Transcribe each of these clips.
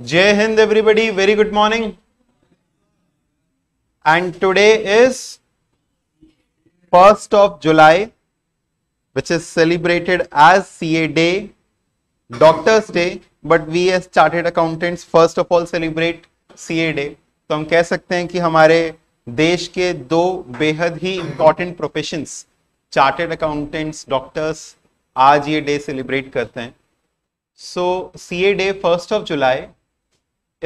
जय हिंद everybody very good morning and today is first of July which is celebrated as C A day doctors day but we as chartered accountants first of all celebrate C A day तो हम कह सकते हैं कि हमारे देश के दो बेहद ही important profession chartered accountants doctors आज ये डे सेलिब्रेट करते हैं so C A day first of July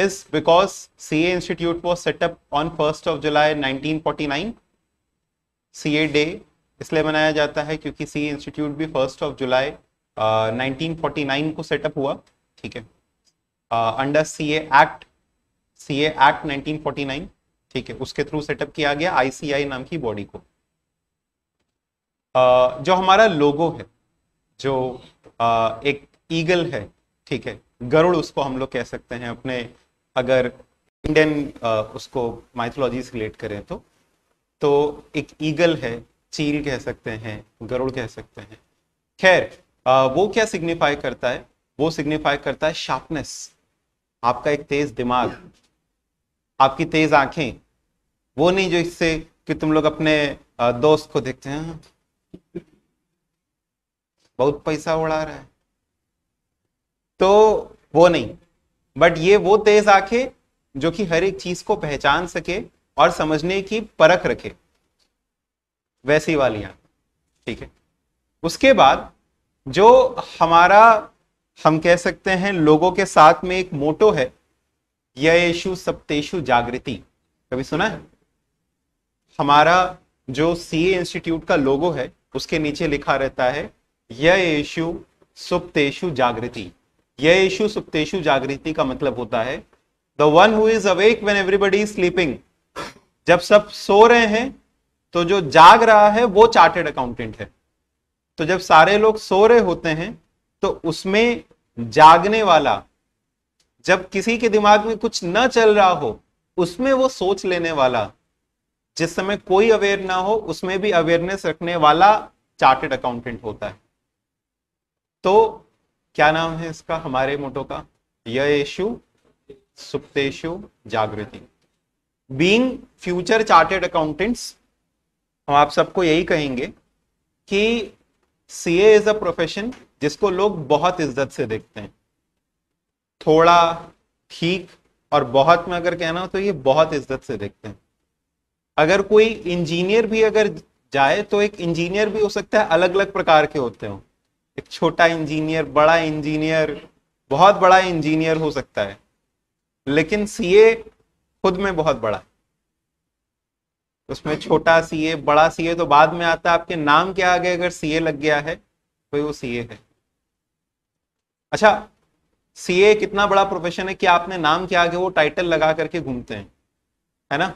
is because CA Institute was set up on 1st of July 1949 CA Day इसलिए मनाया जाता है क्योंकि CA इंस्टीट्यूट भी first of July nineteen forty nine को सेटअप हुआ ठीक है under C act C act nineteen forty ठीक है उसके थ्रू सेटअप किया गया आईसीआई नाम की बॉडी को uh, जो हमारा लोगो है जो uh, एक ईगल है ठीक है गरुड़ उसको हम लोग कह सकते हैं अपने अगर इंडियन उसको माइथोलॉजी से रिलेट करें तो तो एक ईगल है चील कह सकते हैं गरुड़ कह सकते हैं खैर वो क्या सिग्निफाई करता है वो सिग्निफाई करता है शार्पनेस आपका एक तेज दिमाग आपकी तेज आंखें वो नहीं जो इससे कि तुम लोग अपने दोस्त को देखते हैं हाँ, बहुत पैसा उड़ा रहा है तो वो नहीं बट ये वो तेज आंखें जो कि हर एक चीज को पहचान सके और समझने की परख रखे वैसी वाली ठीक है उसके बाद जो हमारा हम कह सकते हैं लोगों के साथ में एक मोटो है यशु सप्तेशु जागृति कभी सुना है हमारा जो सी इंस्टीट्यूट का लोगो है उसके नीचे लिखा रहता है यशु सुप्तेशु जागृति यह इशु सुप्तेशु जागृति का मतलब होता है the one who is awake when everybody is sleeping जब सब सो रहे हैं तो जो जाग रहा है वो चार्टेड अकाउंटेंट है तो जब सारे लोग सो रहे होते हैं तो उसमें जागने वाला जब किसी के दिमाग में कुछ न चल रहा हो उसमें वो सोच लेने वाला जिस समय कोई अवेयर ना हो उसमें भी अवेयरनेस रखने वाला चार्टेड अकाउंटेंट होता है तो क्या नाम है इसका हमारे मोटो का यशु सुप्तेशु जागृति बींग फ्यूचर चार्टेड अकाउंटेंट्स हम आप सबको यही कहेंगे कि सी ए इज अ प्रोफेशन जिसको लोग बहुत इज्जत से देखते हैं थोड़ा ठीक और बहुत में अगर कहना हो तो ये बहुत इज्जत से देखते हैं अगर कोई इंजीनियर भी अगर जाए तो एक इंजीनियर भी हो सकता है अलग अलग प्रकार के होते हो एक छोटा इंजीनियर बड़ा इंजीनियर बहुत बड़ा इंजीनियर हो सकता है लेकिन सीए खुद में बहुत बड़ा है उसमें छोटा सीए बड़ा सीए तो बाद में आता है आपके नाम के आगे अगर सीए लग गया है तो वो सीए है अच्छा सीए कितना बड़ा प्रोफेशन है कि आपने नाम के आगे वो टाइटल लगा करके घूमते हैं है ना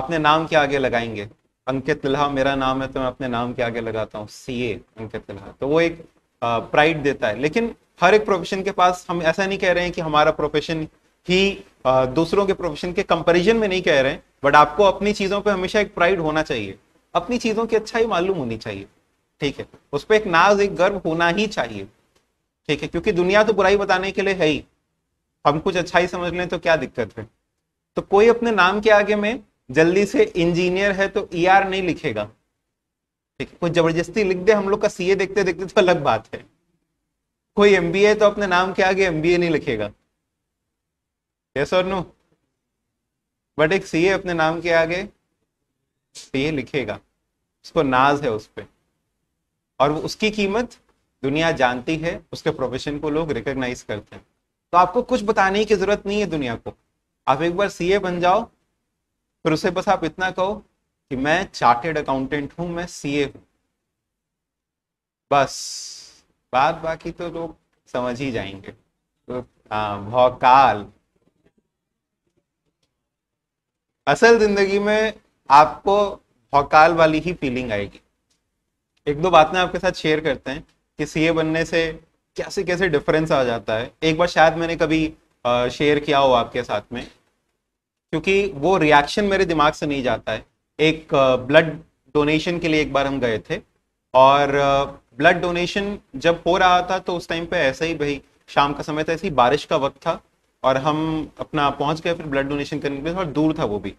आपने नाम के आगे लगाएंगे अंकित तिल्हा मेरा नाम है तो मैं अपने नाम के आगे लगाता हूँ सीए अंकित तिल्हा तो वो एक प्राइड देता है लेकिन हर एक प्रोफेशन के पास हम ऐसा नहीं कह रहे हैं कि हमारा प्रोफेशन ही आ, दूसरों के प्रोफेशन के कंपैरिजन में नहीं कह रहे हैं बट आपको अपनी चीज़ों पे हमेशा एक प्राइड होना चाहिए अपनी चीज़ों की अच्छाई मालूम होनी चाहिए ठीक है उस पर एक नाज एक गर्व होना ही चाहिए ठीक है क्योंकि दुनिया तो बुराई बताने के लिए है ही हम कुछ अच्छाई समझ लें तो क्या दिक्कत है तो कोई अपने नाम के आगे में जल्दी से इंजीनियर है तो ई e नहीं लिखेगा कोई जबरदस्ती लिख दे हम लोग का सीए देखते देखते तो अलग बात है कोई एमबीए तो अपने नाम के आगे एमबीए नहीं लिखेगा यस और नो बट एक सीए अपने नाम के आगे सीए लिखेगा उसको नाज है उस पर और उसकी कीमत दुनिया जानती है उसके प्रोफेशन को लोग रिकोगनाइज करते हैं तो आपको कुछ बताने की जरूरत नहीं है दुनिया को आप एक बार सीए बन जाओ फिर उसे बस आप इतना कहो कि मैं चार्टेड अकाउंटेंट हूं मैं सीए हूं बस बात बाकी तो लोग समझ ही जाएंगे तो भौकाल असल जिंदगी में आपको भौकाल वाली ही फीलिंग आएगी एक दो बातें आपके साथ शेयर करते हैं कि सीए बनने से कैसे कैसे डिफरेंस आ जाता है एक बार शायद मैंने कभी शेयर किया हो आपके साथ में क्योंकि वो रिएक्शन मेरे दिमाग से नहीं जाता है एक ब्लड डोनेशन के लिए एक बार हम गए थे और ब्लड डोनेशन जब हो रहा था तो उस टाइम पे ऐसा ही भाई शाम का समय था ऐसे ही बारिश का वक्त था और हम अपना पहुंच गए फिर ब्लड डोनेशन करने के लिए थोड़ा दूर था वो भी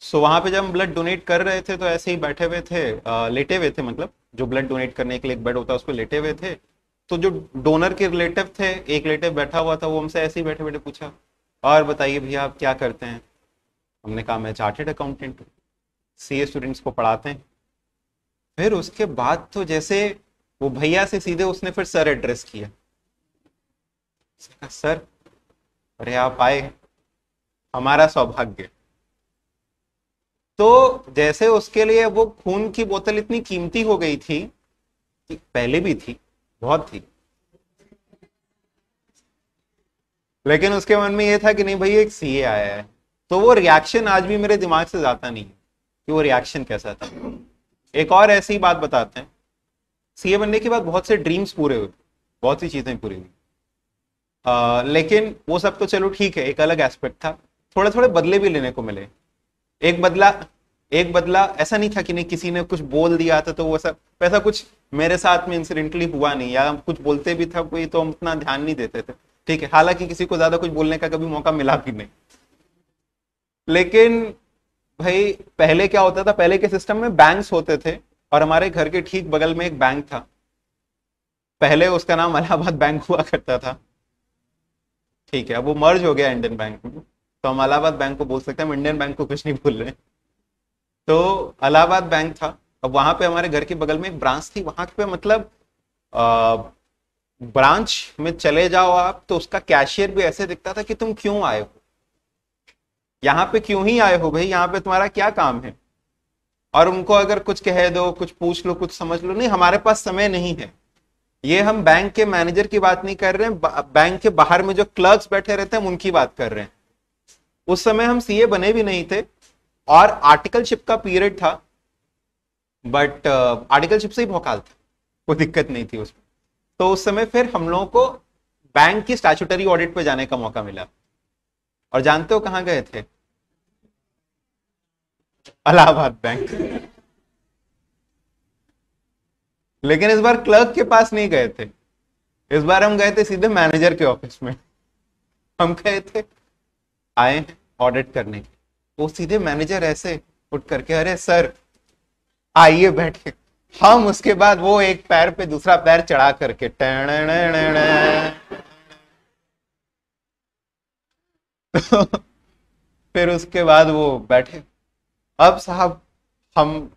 सो so, वहाँ पे जब हम ब्लड डोनेट कर रहे थे तो ऐसे ही बैठे हुए थे आ, लेटे हुए थे मतलब जो ब्लड डोनेट करने के लिए एक बेड होता है उसको लेटे हुए थे तो जो डोनर के रिलेटिव थे एक रिलेटिव बैठा हुआ था वो हमसे ऐसे ही बैठे बैठे पूछा और बताइए भैया आप क्या करते हैं हमने कहा मैं चार्टेड अकाउंटेंट हूँ सी स्टूडेंट्स को पढ़ाते हैं फिर उसके बाद तो जैसे वो भैया से सीधे उसने फिर सर एड्रेस किया सर अरे आप आए हमारा सौभाग्य तो जैसे उसके लिए वो खून की बोतल इतनी कीमती हो गई थी कि पहले भी थी बहुत थी लेकिन उसके मन में ये था कि नहीं भाई एक सीए आया है तो वो रिएक्शन आज भी मेरे दिमाग से जाता नहीं है कि वो रिएक्शन कैसा था एक और ऐसी बात बताते हैं सीए बनने के बाद बहुत से ड्रीम्स पूरे हुए बहुत सी चीज़ें पूरी हुई लेकिन वो सब तो चलो ठीक है एक अलग एस्पेक्ट था थोड़े थोड़े बदले भी लेने को मिले एक बदला एक बदला ऐसा नहीं था कि नहीं किसी ने कुछ बोल दिया था तो वो सब वैसा कुछ मेरे साथ में इंसिडेंटली हुआ नहीं या हम कुछ बोलते भी था कोई तो हम उतना ध्यान नहीं देते थे ठीक है हालांकि किसी को ज़्यादा कुछ बोलने का कभी मौका मिला भी नहीं लेकिन भाई पहले क्या होता था पहले के सिस्टम में बैंक्स होते थे और हमारे घर के ठीक बगल में एक बैंक था पहले उसका नाम अलाहाबाद बैंक हुआ करता था ठीक है अब वो मर्ज हो गया इंडियन बैंक में तो हम अलाहाबाद बैंक को बोल सकते हैं हम इंडियन बैंक को कुछ नहीं बोल रहे तो अलाहाबाद बैंक था अब वहां पे हमारे घर के बगल में एक ब्रांच थी वहां पे मतलब आ, ब्रांच में चले जाओ आप तो उसका कैशियर भी ऐसे दिखता था कि तुम क्यों आए हो यहाँ पे क्यों ही आए हो भाई यहाँ पे तुम्हारा क्या काम है और उनको अगर कुछ कह दो कुछ पूछ लो कुछ समझ लो नहीं हमारे पास समय नहीं है ये हम बैंक के मैनेजर की बात नहीं कर रहे हैं बैंक के बाहर में जो क्लर्क्स बैठे रहते हैं उनकी बात कर रहे हैं उस समय हम सीए बने भी नहीं थे और आर्टिकलशिप का पीरियड था बट आर्टिकलशिप uh, से ही भोकाल था कोई दिक्कत नहीं थी उसमें तो उस समय फिर हम लोगों को बैंक की स्टैचुटरी ऑडिट पे जाने का मौका मिला और जानते हो कहां गए थे अलाहाबाद बैंक लेकिन इस बार क्लर्क के पास नहीं गए थे इस बार हम गए थे सीधे मैनेजर के ऑफिस में हम गए थे आए ऑडिट करने के वो सीधे मैनेजर ऐसे उठ करके अरे सर आइए बैठे हम उसके बाद वो एक पैर पे दूसरा पैर चढ़ा करके टेण तो फिर उसके बाद वो बैठे अब साहब हम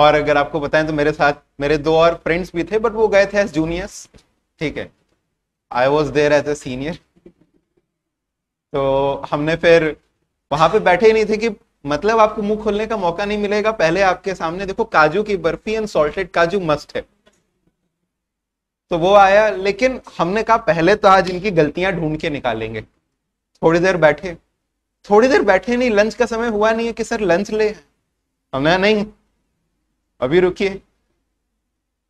और अगर आपको बताएं तो मेरे साथ मेरे दो और फ्रेंड्स भी थे बट वो गए थे एज जूनियर्स ठीक है I was there as a senior तो हमने फिर वहां पे बैठे ही नहीं थे कि मतलब आपको मुंह खोलने का मौका नहीं मिलेगा पहले आपके सामने देखो काजू की barfi and salted kaju must है तो वो आया लेकिन हमने कहा पहले तो आज इनकी गलतियां ढूंढ के निकालेंगे थोड़ी देर बैठे थोड़ी देर बैठे नहीं लंच का समय हुआ नहीं है कि सर लंच ले हमने नहीं अभी रुकिए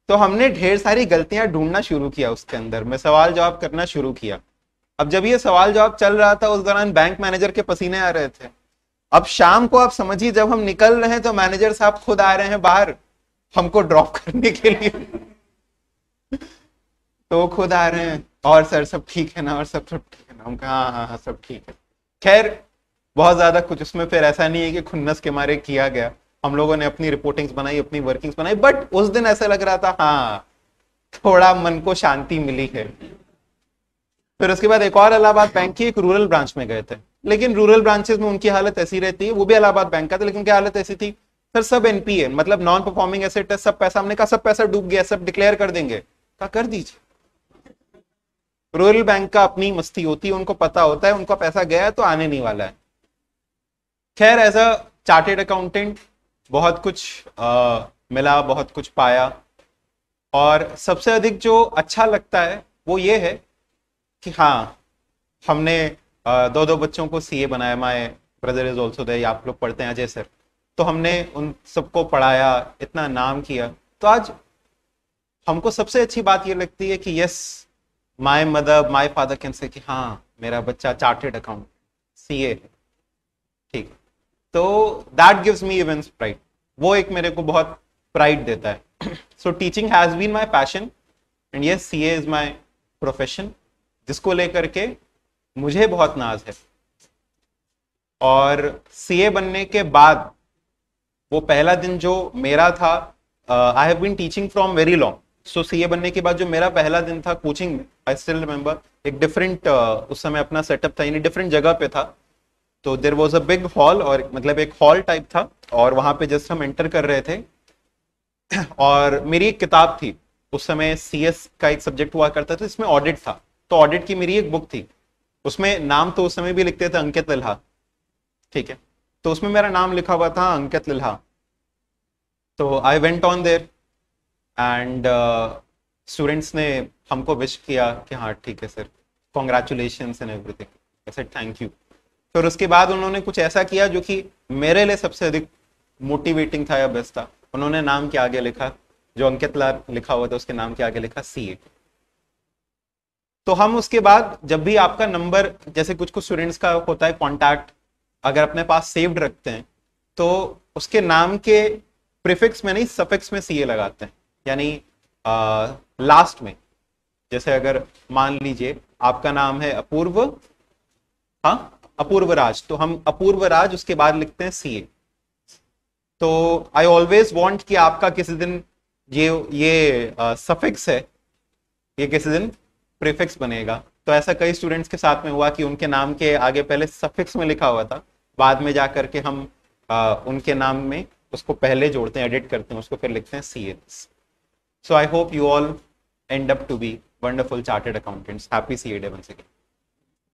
तो हमने ढेर सारी गलतियां ढूंढना शुरू किया उसके अंदर मैं सवाल जवाब करना शुरू किया अब जब ये सवाल जवाब चल रहा था उस दौरान बैंक मैनेजर के पसीने आ रहे थे अब शाम को आप समझिए जब हम निकल रहे हैं तो मैनेजर साहब खुद आ रहे हैं बाहर हमको ड्रॉप करने के लिए तो खुद आ रहे हैं और सर सब ठीक है ना और सब सब ठीक करना हम कहा हाँ, हाँ हाँ सब ठीक है खैर बहुत ज़्यादा कुछ उसमें फिर ऐसा नहीं है कि खुन्नस के मारे किया गया हम लोगों ने अपनी रिपोर्टिंग्स बनाई अपनी वर्किंग्स बनाई बट उस दिन ऐसा लग रहा था हाँ थोड़ा मन को शांति मिली है फिर उसके बाद एक और इलाहाबाद अच्छा। बैंक की एक रूरल ब्रांच में गए थे लेकिन रूरल ब्रांचेस में उनकी हालत ऐसी रहती है वो भी इलाहाबाद बैंक का था लेकिन उनकी हालत ऐसी थी सर सब एनपीए मतलब नॉन परफॉर्मिंग एसेट है सब पैसा हमने कहा सब पैसा डूब गया सब डिक्लेयर कर देंगे कहा कर दीजिए रूरल बैंक का अपनी मस्ती होती है उनको पता होता है उनका पैसा गया है तो आने नहीं वाला है खैर एज अ चार्टेड अकाउंटेंट बहुत कुछ आ, मिला बहुत कुछ पाया और सबसे अधिक जो अच्छा लगता है वो ये है कि हाँ हमने आ, दो दो बच्चों को सीए बनाया माए ब्रदर इज ऑल्सो दे आप लोग पढ़ते हैं अजय सर तो हमने उन सबको पढ़ाया इतना नाम किया तो आज हमको सबसे अच्छी बात ये लगती है कि yes my mother my father can say कि हाँ मेरा बच्चा चार्टेड अकाउंट सी ए है ठीक तो that gives me immense pride वो एक मेरे को बहुत प्राइड देता है so teaching has been my passion and ये C A is my profession जिसको लेकर के मुझे बहुत नाज है और सी ए बनने के बाद वो पहला दिन जो मेरा था I have been teaching from very long so C बनने के बाद जो मेरा पहला दिन था कोचिंग में आई स्टिल रिमेंबर एक डिफरेंट uh, उस समय अपना सेटअप था यानी डिफरेंट जगह पे था तो there was a big hall और मतलब एक हॉल टाइप था और वहाँ पे जस्ट हम एंटर कर रहे थे और मेरी एक किताब थी उस समय सी का एक सब्जेक्ट हुआ करता था इसमें ऑडिट था तो ऑडिट की मेरी एक बुक थी उसमें नाम तो उस समय भी लिखते थे अंकित लिल्हा ठीक है तो उसमें मेरा नाम लिखा हुआ था अंकित लिल्हा तो I went on there and students uh, ने हमको विश किया कि हाँ ठीक है sir congratulation and everything sir thank you फिर उसके बाद उन्होंने कुछ ऐसा किया जो कि मेरे लिए सबसे अधिक मोटिवेटिंग था या बेस्ट था उन्होंने नाम के आगे लिखा जो अंकित लाल लिखा हुआ था उसके नाम के आगे लिखा सी तो हम उसके बाद जब भी आपका नंबर जैसे कुछ कुछ स्टूडेंट्स का होता है कॉन्टैक्ट अगर अपने पास सेव्ड रखते हैं तो उसके नाम के प्रिफिक्स में नहीं सफिक्स में सी लगाते हैं यानी लास्ट में जैसे अगर मान लीजिए आपका नाम है अपूर्व हाँ अपूर्व राज तो हम अपूर्व राज उसके बाद लिखते हैं सीए तो आई ऑलवेज वॉन्ट कि आपका किसी दिन ये ये सफिक्स है ये किसी दिन प्रीफिक्स बनेगा तो ऐसा कई स्टूडेंट्स के साथ में हुआ कि उनके नाम के आगे पहले सफिक्स में लिखा हुआ था बाद में जा करके हम आ, उनके नाम में उसको पहले जोड़ते हैं एडिट करते हैं उसको फिर लिखते हैं C S So I hope you all end up to be wonderful chartered accountants. Happy CA Day once again.